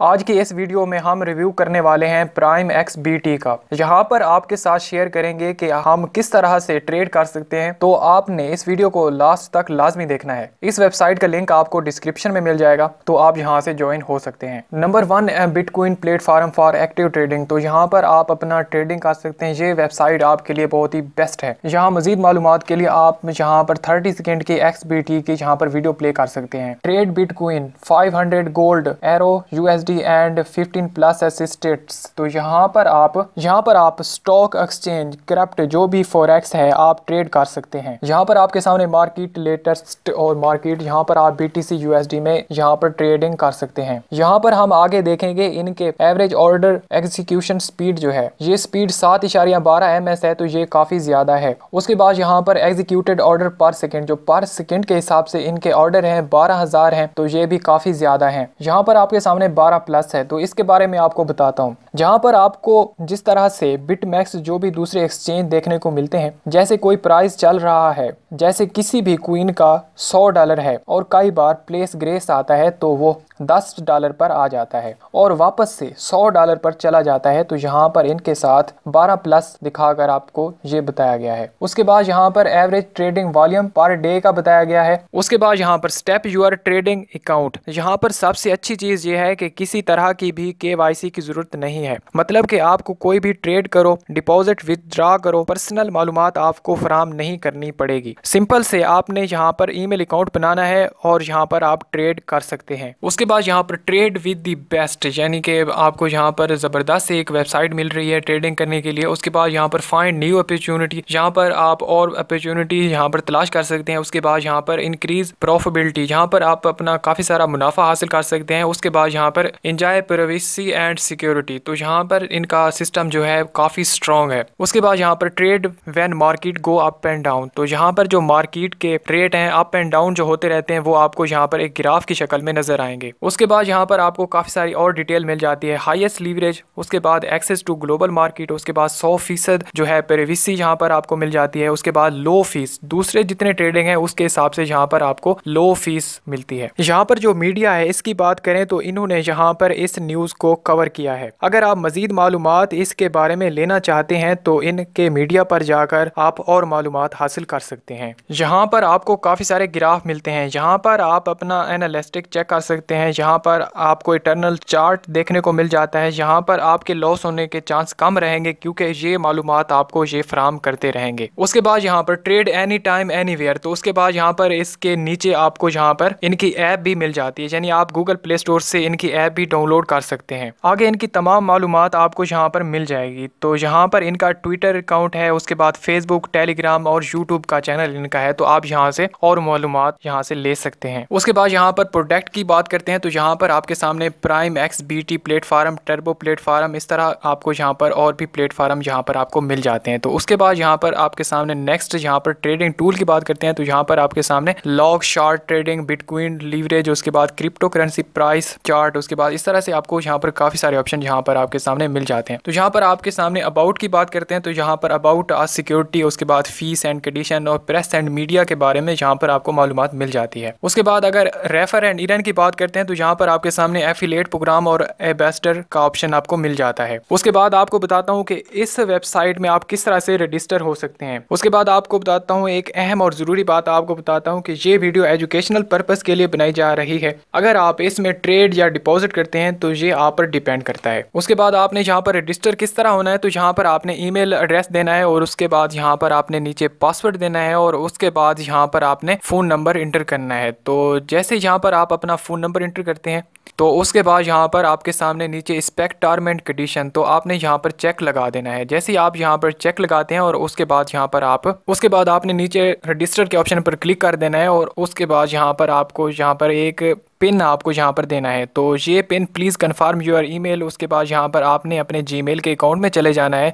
आज के इस वीडियो में हम रिव्यू करने वाले हैं प्राइम एक्स बी का यहाँ पर आपके साथ शेयर करेंगे कि हम किस तरह से ट्रेड कर सकते हैं तो आपने इस वीडियो को लास्ट तक लाजमी देखना है इस वेबसाइट का लिंक आपको डिस्क्रिप्शन में मिल जाएगा तो आप यहाँ से ज्वाइन हो सकते हैं number one bitcoin platform for active trading तो यहाँ पर आप अपना ट्रेडिंग कर सकते हैं ये वेबसाइट आपके लिए बहुत ही बेस्ट है यहाँ मजीद मालूम के लिए आप यहाँ पर थर्टी सेकेंड के एक्स बी की यहाँ पर वीडियो प्ले कर सकते हैं trade bitcoin five gold arrow US USD and 15 plus assets तो यहाँ पर आप यहाँ पर आप स्टॉक एक्सचेंज करप्ट जो भी फोरेक्स है आप ट्रेड कर सकते हैं यहाँ पर आपके सामने मार्केट लेटेस्ट और मार्केट यहाँ पर आप बीटीसी यूएसडी में यहाँ पर ट्रेडिंग कर सकते हैं यहाँ पर हम आगे देखेंगे इनके एवरेज ऑर्डर एग्जीक्यूशन स्पीड जो है ये स्पीड सात इशारिया बारह एम है तो ये काफी ज्यादा है उसके बाद यहाँ पर एग्जीक्यूटेड ऑर्डर पर सेकेंड जो पर सेकेंड के हिसाब से इनके ऑर्डर है बारह हजार हैं तो ये भी काफी ज्यादा है यहाँ पर आपके सामने बारह हमारा प्लस है तो इसके बारे में आपको बताता हूँ जहाँ पर आपको जिस तरह से बिटमैक्स जो भी दूसरे एक्सचेंज देखने को मिलते हैं जैसे कोई प्राइस चल रहा है जैसे किसी भी क्वीन का सौ डॉलर है और कई बार प्लेस ग्रेस आता है तो वो दस डॉलर पर आ जाता है और वापस से सौ डॉलर पर चला जाता है तो यहाँ पर इनके साथ बारह प्लस दिखाकर आपको ये बताया गया है उसके बाद यहाँ पर average trading volume per day का बताया गया है उसके बाद यहाँ पर स्टेप यूर ट्रेडिंग अकाउंट यहाँ पर सबसे अच्छी चीज ये है कि किसी तरह की भी के की जरूरत नहीं है मतलब कि आपको कोई भी ट्रेड करो डिपॉजिट विदड्रा करो पर्सनल मालूम आपको फराम नहीं करनी पड़ेगी सिंपल से आपने यहाँ पर ईमेल अकाउंट बनाना है और यहाँ पर आप ट्रेड कर सकते हैं उसके बाद यहाँ पर ट्रेड विद दी बेस्ट यानी कि आपको यहाँ पर ज़बरदस्त एक वेबसाइट मिल रही है ट्रेडिंग करने के लिए उसके बाद यहाँ पर फाइंड न्यू अपॉर्चुनिटी यहाँ पर आप और अपॉर्चुनिटी यहाँ पर तलाश कर सकते हैं उसके बाद यहाँ पर इंक्रीज प्रॉफिबिलिटी यहाँ पर आप अपना काफ़ी सारा मुनाफा हासिल कर सकते हैं उसके बाद यहाँ पर इंजॉय प्राइवेसी एंड सिक्योरिटी तो यहाँ पर इनका सिस्टम जो है काफ़ी स्ट्रॉन्ग है उसके बाद यहाँ पर trade when market go up and down तो यहाँ पर जो मार्केट के रेट हैं अप एंड डाउन जो होते रहते हैं वो आपको यहाँ पर एक ग्राफ की शक्ल में नजर आएंगे उसके बाद यहाँ पर आपको काफ़ी सारी और डिटेल मिल जाती है हाइएस्ट लीवरेज उसके बाद एक्सेस टू ग्लोबल मार्केट उसके बाद सौ फीसद जो है प्रेविसी यहाँ पर आपको मिल जाती है उसके बाद लो फीस दूसरे जितने ट्रेडिंग है उसके हिसाब से यहाँ पर आपको लो फीस मिलती है यहाँ पर जो मीडिया है इसकी बात करें तो इन्होंने यहाँ पर इस न्यूज़ को कवर किया है अगर आप मजीद मालूम इसके बारे में लेना चाहते हैं तो इनके मीडिया पर जाकर आप और मालूम हासिल कर सकते हैं यहाँ पर आपको काफ़ी सारे ग्राफ मिलते हैं यहाँ पर आप अपना एनालिस्टिक चेक कर सकते हैं हैं जहाँ पर आपको इटर्नल चार्ट देखने को मिल जाता है जहाँ पर आपके लॉस होने के चांस कम रहेंगे क्योंकि ये मालूम आपको ये फ्राहम करते रहेंगे उसके बाद यहाँ पर ट्रेड एनी टाइम एनी तो उसके बाद यहाँ पर इसके नीचे आपको यहाँ पर इनकी ऐप भी मिल जाती है यानी आप गूगल प्ले स्टोर से इनकी ऐप भी डाउनलोड कर सकते हैं आगे इनकी तमाम मालूम आपको यहाँ पर मिल जाएगी तो यहाँ पर इनका ट्विटर अकाउंट है उसके बाद फेसबुक टेलीग्राम और यूट्यूब का चैनल इनका है तो आप यहाँ से और मालूम यहाँ से ले सकते हैं उसके बाद यहाँ पर प्रोडक्ट की बात करते हैं हैं तो यहाँ पर आपके सामने prime X B T platform turbo platform इस तरह आपको यहाँ पर और भी प्लेटफार्म यहाँ पर आपको मिल जाते हैं तो उसके बाद यहाँ पर आपके सामने नेक्स्ट यहाँ पर ट्रेडिंग टूल की बात करते हैं तो यहाँ पर आपके सामने long short trading bitcoin leverage उसके बाद क्रिप्टो करेंसी प्राइस चार्ट उसके बाद इस तरह से आपको यहाँ पर काफ़ी सारे ऑप्शन यहाँ पर आपके सामने मिल जाते हैं तो यहाँ पर आपके सामने अबाउट की बात करते हैं तो यहाँ पर अबाउट आज सिक्योरिटी उसके बाद फीस एंड कंडीशन और प्रेस एंड मीडिया के बारे में यहाँ पर आपको मालूम मिल जाती है उसके बाद अगर रेफर एंड इरन की बात करते हैं हैं तो यहाँ पर आपके सामने एफिलेट प्रोग्राम और एबेस्टर का ऑप्शन आपको मिल जाता है उसके बाद आपको बताता हूँ कि इस वेबसाइट में आप किस तरह से रजिस्टर हो सकते हैं उसके बाद आपको बताता हूँ एक अहम और ज़रूरी बात आपको बताता हूँ कि ये वीडियो एजुकेशनल पर्पज़ के लिए बनाई जा रही है अगर आप इसमें ट्रेड या डिपॉजिट करते हैं तो ये आप पर डिपेंड करता है उसके बाद आपने यहाँ पर रजिस्टर किस तरह होना है तो यहाँ पर आपने ई एड्रेस देना है और उसके बाद यहाँ पर आपने नीचे पासवर्ड देना है और उसके बाद यहाँ पर आपने फ़ोन नंबर इंटर करना है तो जैसे यहाँ पर आप अपना फ़ोन नंबर एंटर करते हैं तो उसके बाद यहाँ पर आपके सामने नीचे स्पेक्ट टर्म एंड कंडीशन तो आपने यहाँ पर चेक लगा देना है जैसे ही आप यहाँ पर चेक लगाते हैं और उसके बाद यहाँ पर आप उसके बाद आपने नीचे रजिस्टर के ऑप्शन पर क्लिक कर देना है और उसके बाद यहाँ पर आपको यहाँ पर एक पिन आपको यहाँ पर देना है तो ये pin please confirm your email उसके बाद यहाँ पर आपने अपने जीमेल के अकाउंट में चले जाना है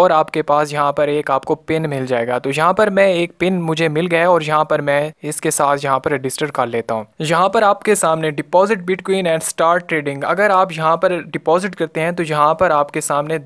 और आपके पास यहाँ पर एक आपको पिन मिल जाएगा तो यहाँ पर मैं एक पिन मुझे मिल गया और यहाँ पर मैं इसके साथ यहाँ पर रजिस्टर कर लेता हूँ यहाँ पर आपके सामने deposit bitcoin and start trading अगर आप यहाँ पर डिपॉजिट करते हैं तो यहाँ पर आपके सामने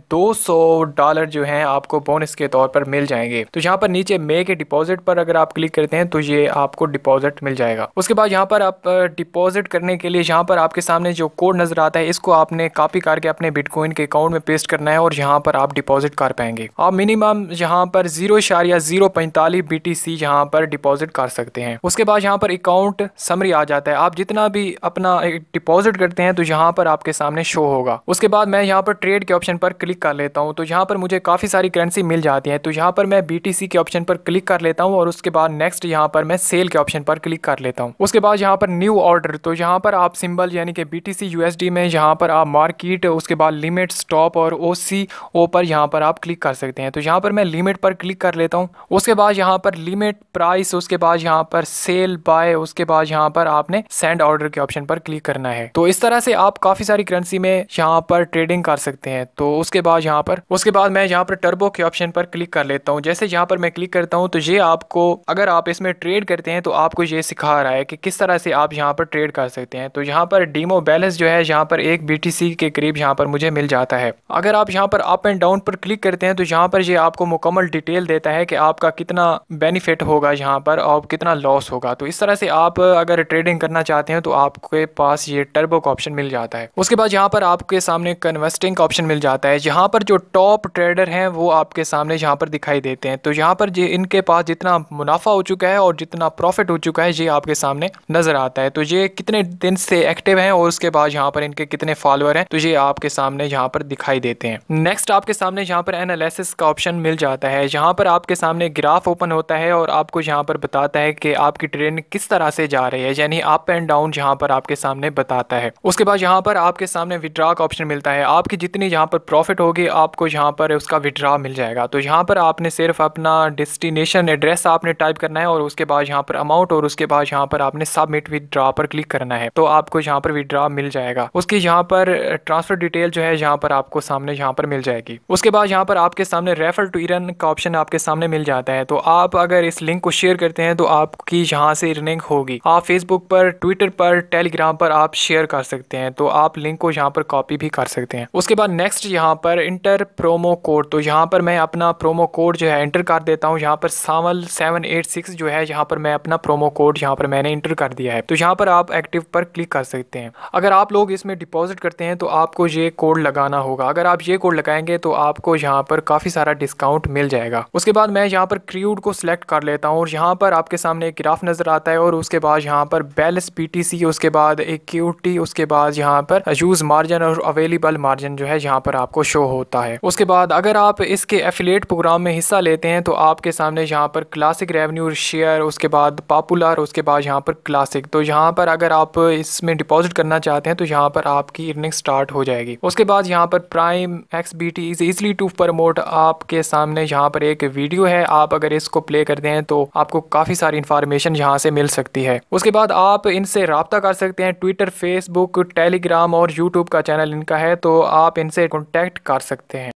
सौ डॉलर जो है आपको बोनस के तौर पर मिल जाएंगे तो यहाँ पर नीचे मे के डिपॉजिट पर अगर आप क्लिक करते हैं तो ये आपको डिपॉजिट मिल जाएगा उसके बाद यहाँ पर आप डिपॉजिट जनरेट करने के लिए यहाँ पर आपके सामने जो कोड नज़र आता है इसको आपने कॉपी करके अपने बिटकॉइन के अकाउंट में पेस्ट करना है और यहाँ पर आप डिपॉजिट कर पाएंगे आप मिनिमम यहाँ पर जीरो इशारिया जीरो पैंतालीस बी टी सी यहाँ पर डिपॉजिट कर सकते हैं उसके बाद यहाँ पर अकाउंट समरी आ जाता है आप जितना भी अपना डिपॉजिट करते हैं तो यहाँ पर आपके सामने शो होगा उसके बाद मैं यहाँ पर ट्रेड के ऑप्शन पर क्लिक कर लेता हूँ तो यहाँ पर मुझे काफ़ी सारी करेंसी मिल जाती है तो यहाँ पर मैं बी के ऑप्शन पर क्लिक कर लेता हूँ और उसके बाद नेक्स्ट यहाँ पर मैं सेल के ऑप्शन पर क्लिक कर लेता हूँ उसके बाद यहाँ पर न्यू ऑर्डर तो यहाँ तो पर आप सिंबल यानी कि BTC USD में यहाँ पर आप मार्केट उसके बाद लिमिट स्टॉप और ओ सी ओ पर यहाँ पर आप क्लिक कर सकते हैं तो यहाँ पर मैं लिमिट पर क्लिक कर लेता हूँ उसके बाद यहाँ पर लिमिट प्राइस उसके बाद यहाँ पर सेल बाय उसके बाद यहाँ पर आपने सेंड ऑर्डर के ऑप्शन पर क्लिक करना है तो इस तरह से आप काफ़ी सारी करेंसी में यहाँ पर ट्रेडिंग कर सकते हैं तो उसके बाद यहाँ पर उसके बाद मैं यहाँ पर टर्बो के ऑप्शन पर क्लिक कर लेता हूँ जैसे यहाँ पर मैं क्लिक करता हूँ तो ये आपको अगर आप इसमें ट्रेड करते हैं तो आपको ये सिखा रहा है कि किस तरह से आप यहाँ पर ट्रेड कर कर सकते हैं तो यहाँ पर डीमो बैलेंस जो है यहाँ पर एक बी के करीब यहाँ पर मुझे मिल जाता है अगर आप यहाँ पर अप एंड डाउन पर क्लिक करते हैं तो यहाँ पर ये आपको मुकम्मल डिटेल देता है कि आपका कितना बेनिफिट होगा यहाँ पर और कितना लॉस होगा तो इस तरह से आप अगर ट्रेडिंग करना चाहते हैं तो आपके पास ये टर्बो का ऑप्शन मिल जाता है उसके बाद यहाँ पर आपके सामने कन्वेस्टिंग का ऑप्शन मिल जाता है यहाँ पर जो टॉप ट्रेडर हैं वो आपके सामने यहाँ पर दिखाई देते हैं तो यहाँ पर ये इनके पास जितना मुनाफा हो चुका है और जितना प्रॉफिट हो चुका है ये आपके सामने नजर आता है तो ये कितने दिन से एक्टिव हैं और उसके बाद यहाँ पर इनके कितने फॉलोअर हैं तो ये आपके सामने यहाँ पर दिखाई देते हैं नेक्स्ट आपके सामने यहाँ पर एनालिसिस का ऑप्शन मिल जाता है यहाँ पर आपके सामने ग्राफ ओपन होता है और आपको यहाँ पर बताता है कि आपकी ट्रेन किस तरह से जा रही है यानी अप एंड डाउन यहाँ पर आपके सामने बताता है उसके बाद यहाँ पर आपके सामने विड्रा का ऑप्शन मिलता है आपकी जितनी यहाँ पर प्रॉफिट होगी आपको यहाँ पर उसका विड्रा मिल जाएगा तो यहाँ पर आपने सिर्फ अपना डेस्टिनेशन एड्रेस आपने टाइप करना है और उसके बाद यहाँ पर अमाउंट और उसके बाद यहाँ पर आपने सबमिट विदड्रा पर क्लिक करना है तो आपको यहाँ पर विड्रा मिल जाएगा उसकी यहाँ पर ट्रांसफर डिटेल जो है यहाँ पर आपको सामने यहाँ पर मिल जाएगी उसके बाद यहाँ पर आपके सामने रेफर टू इरन का ऑप्शन आपके सामने मिल जाता है तो आप अगर इस लिंक को शेयर करते हैं तो आपकी यहाँ से इर्निंग होगी आप फेसबुक पर ट्विटर पर टेलीग्राम पर आप शेयर कर सकते हैं तो आप लिंक को यहाँ पर कॉपी भी कर सकते हैं उसके बाद नेक्स्ट यहाँ पर इंटर प्रोमो कोड तो यहाँ पर मैं अपना प्रोमो कोड जो है इंटर कर देता हूँ यहाँ पर सावल सेवन एट सिक्स जो है यहाँ पर मैं अपना प्रोमो कोड यहाँ पर मैंने इंटर कर दिया है तो यहाँ पर आप एक्टिव पर क्लिक कर सकते हैं अगर आप लोग इसमें डिपॉजिट करते हैं तो आपको ये कोड लगाना होगा अगर आप ये कोड लगाएंगे तो आपको यहाँ पर काफ़ी सारा डिस्काउंट मिल जाएगा उसके बाद मैं यहाँ पर क्रीड को सिलेक्ट कर लेता हूँ और यहाँ पर आपके सामने एक ग्राफ नज़र आता है और उसके बाद यहाँ पर बैलेंस पी उसके बाद एक क्यूटी उसके बाद यहाँ पर यूज़ मार्जिन और अवेलेबल मार्जिन जो है यहाँ पर आपको शो होता है उसके बाद अगर आप इसके एफिलेट प्रोग्राम में हिस्सा लेते हैं तो आपके सामने यहाँ पर क्लासिक रेवन्यू शेयर उसके बाद पॉपुलर उसके बाद यहाँ पर क्लासिक तो यहाँ पर अगर अगर आप इसमें डिपॉजिट करना चाहते हैं तो यहाँ पर आपकी इर्निंग स्टार्ट हो जाएगी उसके बाद यहाँ पर prime X B T is easily to promote आपके सामने यहाँ पर एक वीडियो है आप अगर इसको प्ले करते हैं तो आपको काफ़ी सारी इंफॉर्मेशन यहाँ से मिल सकती है उसके बाद आप इनसे रबता कर सकते हैं ट्विटर फेसबुक टेलीग्राम और यूट्यूब का चैनल इनका है तो आप इनसे कॉन्टेक्ट कर सकते हैं